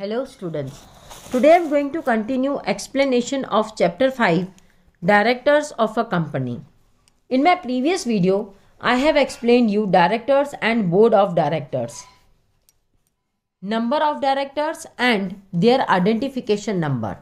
Hello students. Today I am going to continue explanation of chapter 5 Directors of a company. In my previous video I have explained you directors and board of directors. Number of directors and their identification number.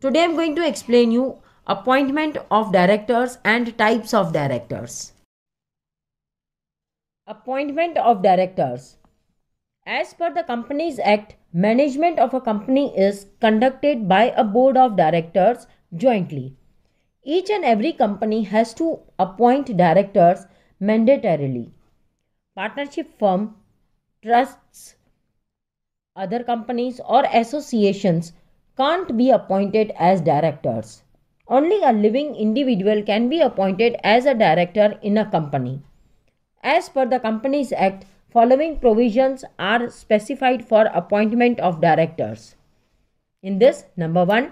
Today I am going to explain you appointment of directors and types of directors. Appointment of directors. As per the Companies Act, management of a company is conducted by a board of directors jointly. Each and every company has to appoint directors mandatorily. Partnership firm, trusts, other companies or associations can't be appointed as directors. Only a living individual can be appointed as a director in a company. As per the Companies Act, following provisions are specified for appointment of directors. In this, number 1,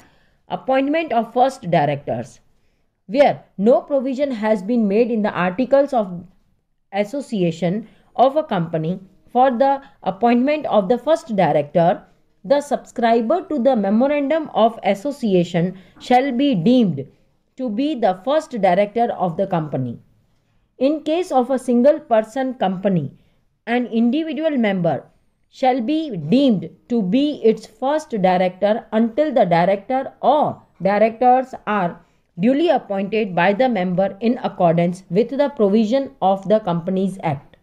appointment of first directors, where no provision has been made in the articles of association of a company for the appointment of the first director, the subscriber to the memorandum of association shall be deemed to be the first director of the company. In case of a single person company, an individual member shall be deemed to be its first director until the director or directors are duly appointed by the member in accordance with the provision of the Companies Act.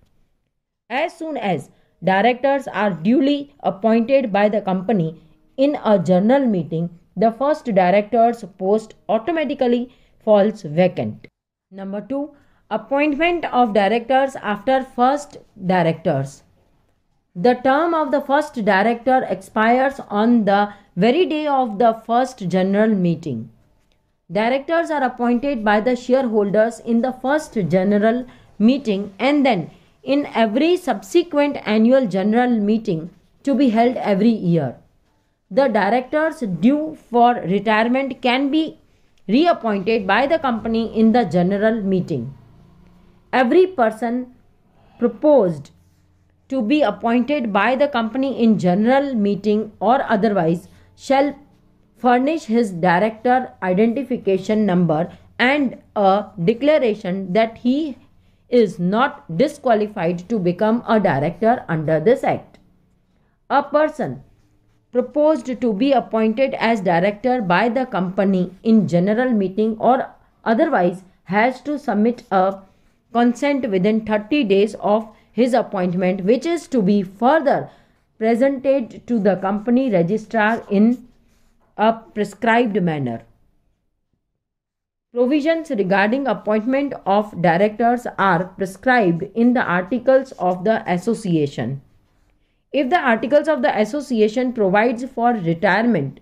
As soon as directors are duly appointed by the company in a general meeting, the first director's post automatically falls vacant. Number 2 appointment of directors after first directors. The term of the first director expires on the very day of the first general meeting. Directors are appointed by the shareholders in the first general meeting and then in every subsequent annual general meeting to be held every year. The directors due for retirement can be reappointed by the company in the general meeting every person proposed to be appointed by the company in general meeting or otherwise shall furnish his director identification number and a declaration that he is not disqualified to become a director under this act. A person proposed to be appointed as director by the company in general meeting or otherwise has to submit a consent within 30 days of his appointment which is to be further presented to the company registrar in a prescribed manner. Provisions regarding appointment of directors are prescribed in the articles of the association. If the articles of the association provides for retirement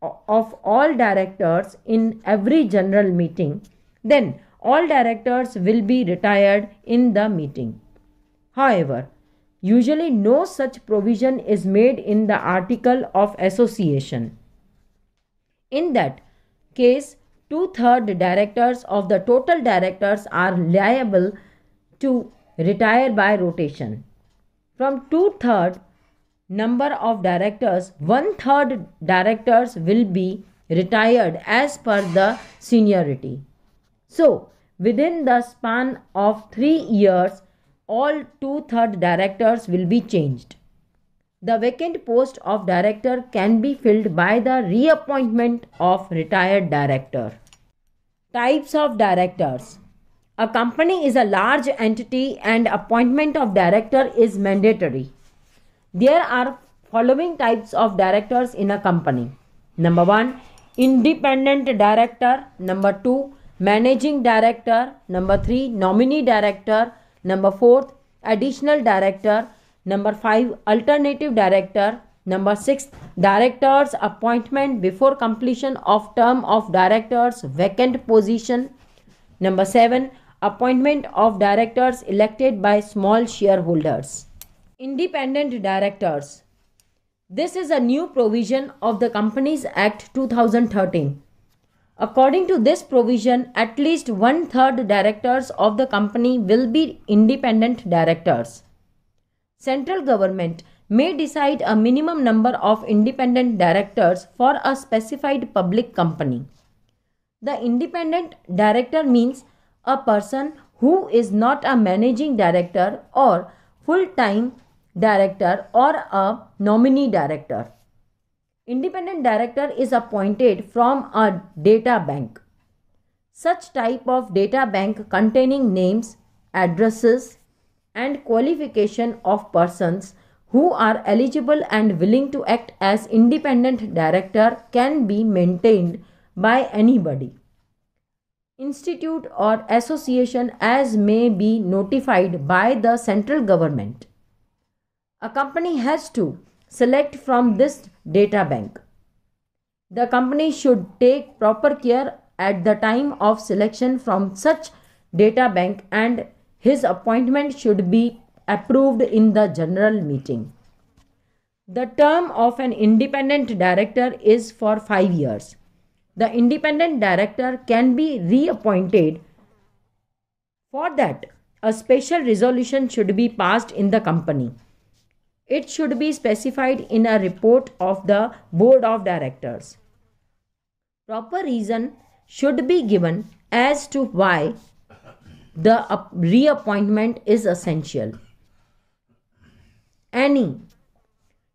of all directors in every general meeting, then all directors will be retired in the meeting. However, usually no such provision is made in the article of association. In that case, two third directors of the total directors are liable to retire by rotation. From two third number of directors, one third directors will be retired as per the seniority. So, within the span of three years, all two-third directors will be changed. The vacant post of director can be filled by the reappointment of retired director. Types of directors. A company is a large entity and appointment of director is mandatory. There are following types of directors in a company. Number 1 independent director. Number 2 managing director number 3 nominee director number 4 additional director number 5 alternative director number 6 directors appointment before completion of term of directors vacant position number 7 appointment of directors elected by small shareholders independent directors this is a new provision of the companies act 2013 According to this provision, at least one third directors of the company will be independent directors. Central government may decide a minimum number of independent directors for a specified public company. The independent director means a person who is not a managing director or full time director or a nominee director. Independent director is appointed from a data bank. Such type of data bank containing names, addresses and qualification of persons who are eligible and willing to act as independent director can be maintained by anybody institute or association as may be notified by the central government. A company has to select from this data bank. The company should take proper care at the time of selection from such data bank and his appointment should be approved in the general meeting. The term of an independent director is for 5 years. The independent director can be reappointed. For that, a special resolution should be passed in the company. It should be specified in a report of the board of directors. Proper reason should be given as to why the reappointment is essential. Any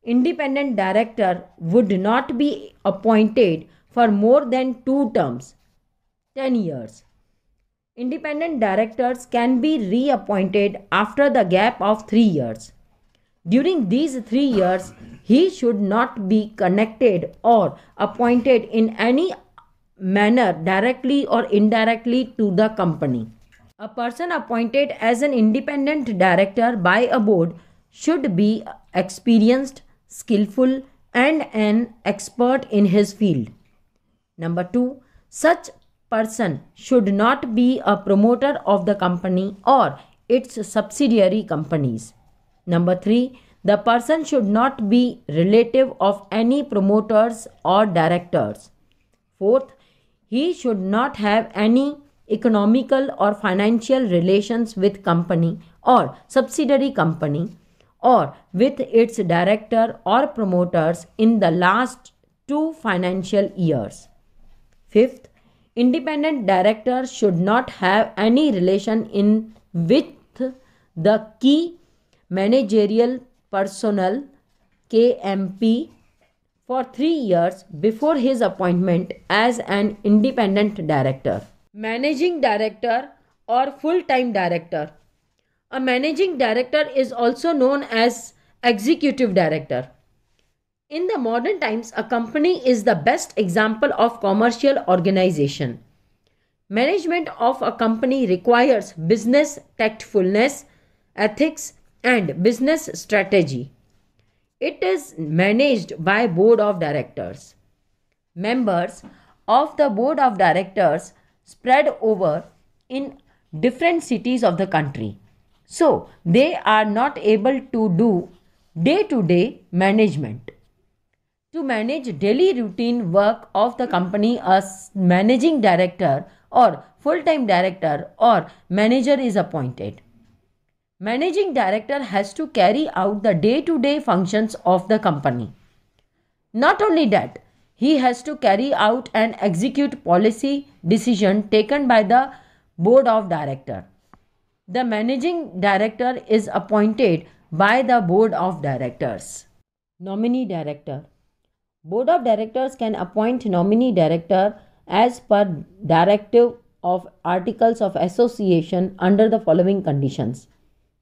independent director would not be appointed for more than two terms, 10 years. Independent directors can be reappointed after the gap of 3 years. During these three years, he should not be connected or appointed in any manner directly or indirectly to the company. A person appointed as an independent director by a board should be experienced, skillful, and an expert in his field. Number two, such person should not be a promoter of the company or its subsidiary companies. Number three, the person should not be relative of any promoters or directors. Fourth, he should not have any economical or financial relations with company or subsidiary company or with its director or promoters in the last two financial years. Fifth, independent directors should not have any relation in with the key managerial personnel KMP for three years before his appointment as an independent director. Managing director or full time director. A managing director is also known as executive director. In the modern times, a company is the best example of commercial organization. Management of a company requires business tactfulness, ethics, and business strategy. It is managed by board of directors. Members of the board of directors spread over in different cities of the country. So they are not able to do day to day management. To manage daily routine work of the company, a managing director or full time director or manager is appointed managing director has to carry out the day to day functions of the company not only that he has to carry out and execute policy decision taken by the board of director the managing director is appointed by the board of directors nominee director board of directors can appoint nominee director as per directive of articles of association under the following conditions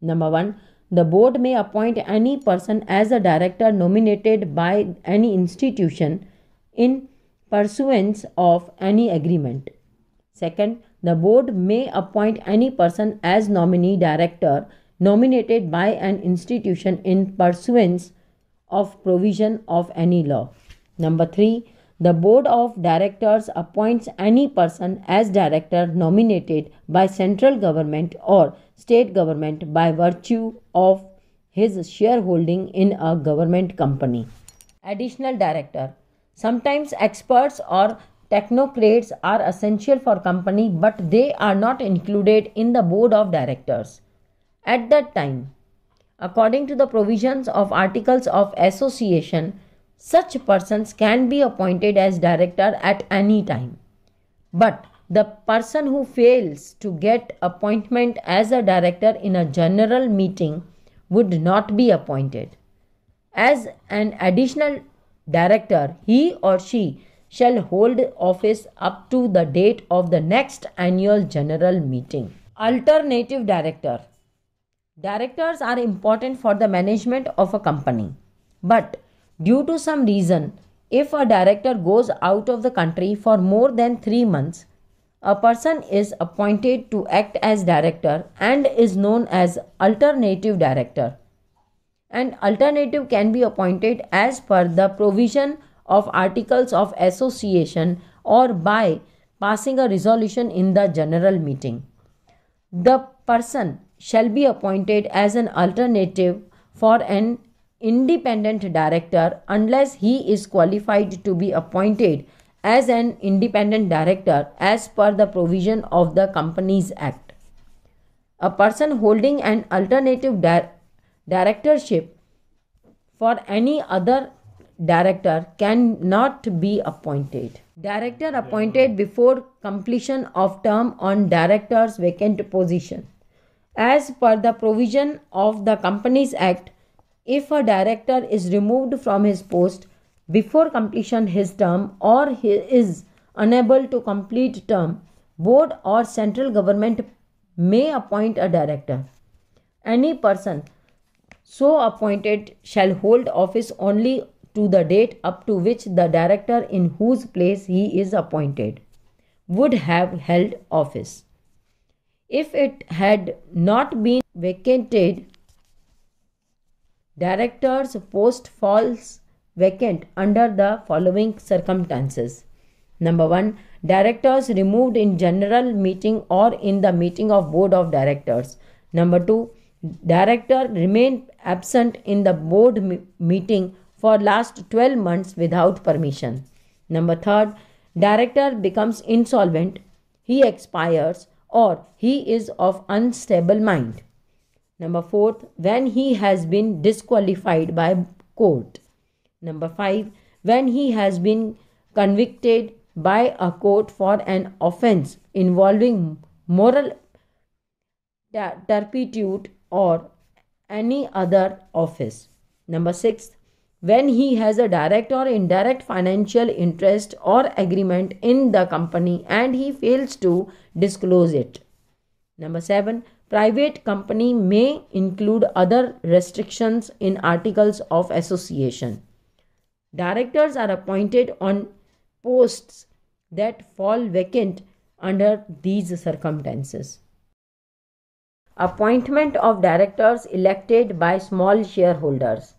Number one, the board may appoint any person as a director nominated by any institution in pursuance of any agreement. Second, the board may appoint any person as nominee director nominated by an institution in pursuance of provision of any law. Number 3 the board of directors appoints any person as director nominated by central government or state government by virtue of his shareholding in a government company. Additional director. Sometimes experts or technocrats are essential for company but they are not included in the board of directors at that time according to the provisions of articles of association such persons can be appointed as director at any time. But the person who fails to get appointment as a director in a general meeting would not be appointed. As an additional director, he or she shall hold office up to the date of the next annual general meeting. Alternative director. Directors are important for the management of a company, but Due to some reason, if a director goes out of the country for more than three months, a person is appointed to act as director and is known as alternative director. An alternative can be appointed as per the provision of articles of association or by passing a resolution in the general meeting. The person shall be appointed as an alternative for an independent director unless he is qualified to be appointed as an independent director as per the provision of the Companies Act. A person holding an alternative di- directorship for any other director cannot be appointed. Director appointed before completion of term on director's vacant position. As per the provision of the Companies Act, if a director is removed from his post before completion his term or he is unable to complete term board or central government may appoint a director any person so appointed shall hold office only to the date up to which the director in whose place he is appointed would have held office if it had not been vacated Director's post falls vacant under the following circumstances. Number 1. Directors removed in general meeting or in the meeting of board of directors. Number 2. Director remained absent in the board meeting for last 12 months without permission. Number 3. Director becomes insolvent, he expires or he is of unstable mind. Number fourth, when he has been disqualified by court. Number five, when he has been convicted by a court for an offense involving moral turpitude or any other office. Number six, when he has a direct or indirect financial interest or agreement in the company and he fails to disclose it. Number seven, Private company may include other restrictions in articles of association. Directors are appointed on posts that fall vacant under these circumstances. Appointment of directors elected by small shareholders.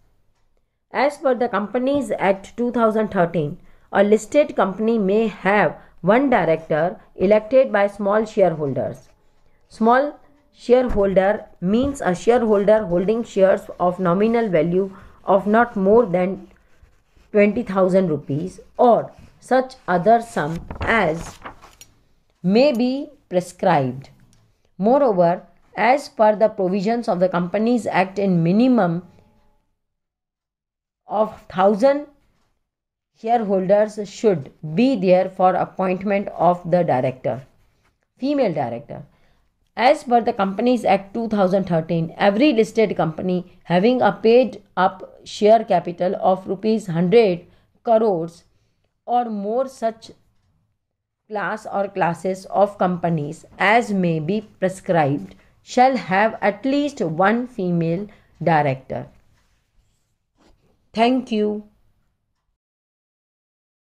As per the Companies Act 2013, a listed company may have one director elected by small shareholders. Small Shareholder means a shareholder holding shares of nominal value of not more than 20,000 rupees or such other sum as may be prescribed. Moreover, as per the provisions of the Companies Act in minimum of 1000 shareholders should be there for appointment of the director female director as per the Companies Act 2013, every listed company having a paid up share capital of rupees 100 crores or more such class or classes of companies as may be prescribed shall have at least one female director. Thank you.